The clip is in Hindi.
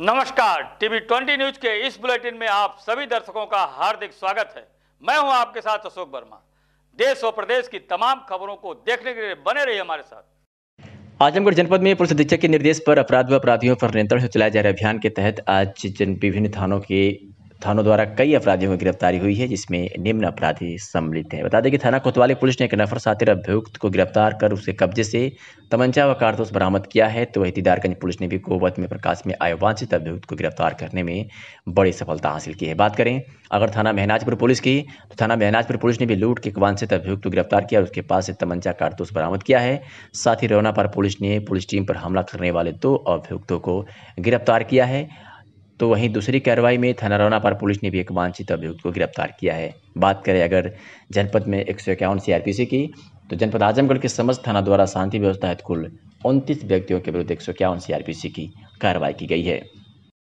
नमस्कार टीवी ट्वेंटी न्यूज के इस बुलेटिन में आप सभी दर्शकों का हार्दिक स्वागत है मैं हूं आपके साथ अशोक वर्मा देश और प्रदेश की तमाम खबरों को देखने के लिए बने रहिए हमारे साथ आजमगढ़ जनपद में पुलिस अधीक्षक के निर्देश पर अपराध व अपराधियों पर नियंत्रण से चलाए जा रहे अभियान के तहत आज जन विभिन्न थानों के थानों द्वारा कई अपराधियों की गिरफ्तारी हुई है जिसमें निम्न अपराधी सम्मिलित हैं बता दें कि थाना कोतवाली पुलिस ने एक नफर सातिर अभियुक्त को गिरफ्तार कर उसके कब्जे से तमंचा व कारतूस बरामद किया है तो वही दीदारगंज पुलिस ने भी गोवत में प्रकाश में आए वांछित अभियुक्त को गिरफ्तार करने में बड़ी सफलता हासिल की है बात करें अगर थाना महनाजपुर पुलिस की तो थाना महनाजपुर पुलिस ने भी लूट के एक वांछित अभियुक्त को गिरफ्तार किया और उसके पास से तमंचा कारतूस बरामद किया है साथ ही रोना पर पुलिस ने पुलिस टीम पर हमला करने वाले दो अभियुक्तों को गिरफ्तार किया है तो वहीं दूसरी कार्रवाई में थाना रौनापार पुलिस ने भी एक वांछित अभियुक्त को गिरफ्तार किया है बात करें अगर जनपद में एक सौ इक्यावन सीआरपीसी की तो जनपद आजमगढ़ के समस्त थाना द्वारा शांति व्यवस्था हेतु कुल उनतीस व्यक्तियों के विरुद्ध एक सौ इक्यावन सी की कार्रवाई की गई है